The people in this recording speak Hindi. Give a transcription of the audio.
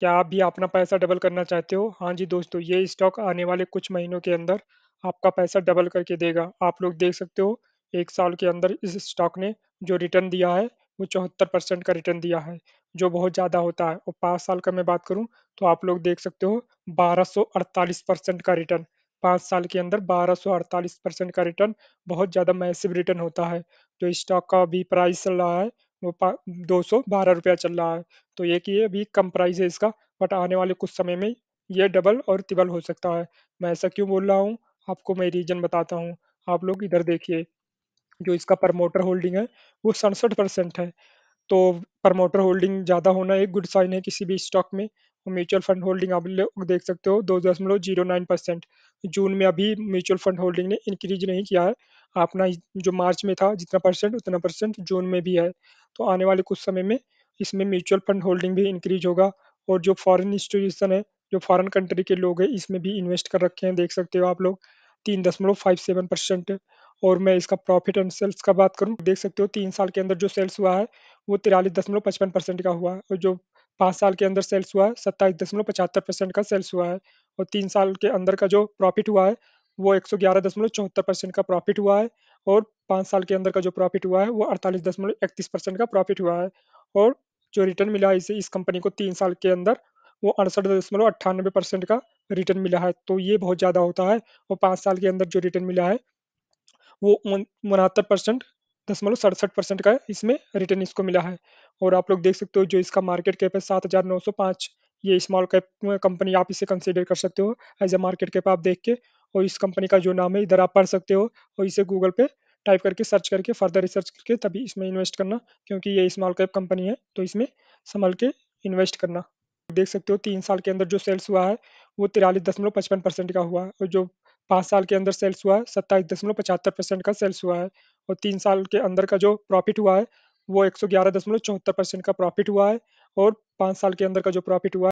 क्या आप भी अपना पैसा डबल करना चाहते हो? हाँ जी दोस्तों, ये स्टॉक आने वाले कुछ महीनों के अंदर आपका पैसा डबल करके देगा। आप लोग देख सकते हो, एक साल के अंदर इस स्टॉक ने जो रिटर्न दिया है, वो चौहत्तर परसेंट का रिटर्न दिया है, जो बहुत ज़्यादा होता है और पाँच साल का मैं बात करूँ, तो आप लोग देख सकते हो परसेंट का रिटर्न। पाँच साल के अंदर परसेंट का रिटर्न बहुत ज़्यादा मैसिव रिटर्न होता है। जो तो स्टॉक का अभी प्राइस चल रहा है दो सौ बारह रुपया चल रहा है तो ये कि ये अभी कम प्राइस है इसका बट आने वाले कुछ समय में ये डबल और तिबल हो सकता है मैं ऐसा क्यों बोल रहा हूँ आपको मैं रीजन बताता हूँ आप लोग इधर देखिए जो इसका प्रमोटर होल्डिंग है वो सड़सठ परसेंट है तो प्रमोटर होल्डिंग ज़्यादा होना एक गुड साइन है किसी भी स्टॉक में म्यूचुअल फंड होल्डिंग आप लोग देख सकते हो दो दशमलव जीरो नाइन परसेंट जून में अभी म्यूचुअल फंड होल्डिंग ने इंक्रीज नहीं किया है अपना जो मार्च में था जितना परसेंट उतना परसेंट जून में भी है तो आने वाले कुछ समय में इसमें म्यूचुअल फंड होल्डिंग भी इंक्रीज होगा और जो फॉरेन इंस्टीट्यूशन है जो फॉरेन कंट्री के लोग हैं इसमें भी इन्वेस्ट कर रखे हैं देख सकते हो आप लोग तीन दशमलव फाइव सेवन परसेंट और मैं इसका प्रॉफिट एंड सेल्स का बात करूं देख सकते हो तीन साल के अंदर जो सेल्स हुआ है वो तिरालीस दशमलव पचपन परसेंट का हुआ है और जो पाँच साल के अंदर सेल्स हुआ है सत्ताईस दशमलव पचहत्तर परसेंट का सेल्स हुआ है और तीन साल के अंदर का जो प्रॉफिट हुआ है वो एक सौ ग्यारह दशमलव चौहत्तर परसेंट का प्रॉफिट हुआ है और पाँच साल के अंदर का जो प्रॉफिट हुआ है वो अड़तालीस दशमलव इकतीस परसेंट का प्रॉफिट हुआ है और जो रिटर्न मिला है इसे इस कंपनी को तीन साल के अंदर वो अड़सठ दशमलव अट्ठानबे परसेंट का रिटर्न मिला है तो ये बहुत ज़्यादा होता है और पाँच साल के अंदर जो रिटर्न मिला है वो उनहत्तर परसेंट दशमलव सड़सठ परसेंट का इसमें रिटर्न इसको मिला है और आप लोग देख सकते हो जो इसका मार्केट कैप है सात हज़ार नौ सौ पाँच ये स्मॉल कैप कंपनी आप इसे कंसिडर कर सकते हो एज ए मार्केट कैप आप देख के और इस कंपनी का जो नाम है इधर आप पढ़ सकते हो और इसे गूगल पे टाइप करके सर्च करके फर्दर रिसर्च करके तभी इसमें इन्वेस्ट करना क्योंकि ये स्मॉल कैप कंपनी है तो इसमें संभल के इन्वेस्ट करना देख सकते हो तीन साल के अंदर जो सेल्स हुआ है वो तिरालीस दशमलव पचपन परसेंट का हुआ है और जो पाँच साल के अंदर सेल्स हुआ है सत्ताईस दशमलव पचहत्तर परसेंट का सेल्स हुआ है और तीन साल के अंदर का जो प्रॉफिट हुआ है वो एक सौ ग्यारह दशमलव चौहत्तर परसेंट का प्रॉफिट हुआ है और पाँच साल के अंदर का जो प्रॉफिट हुआ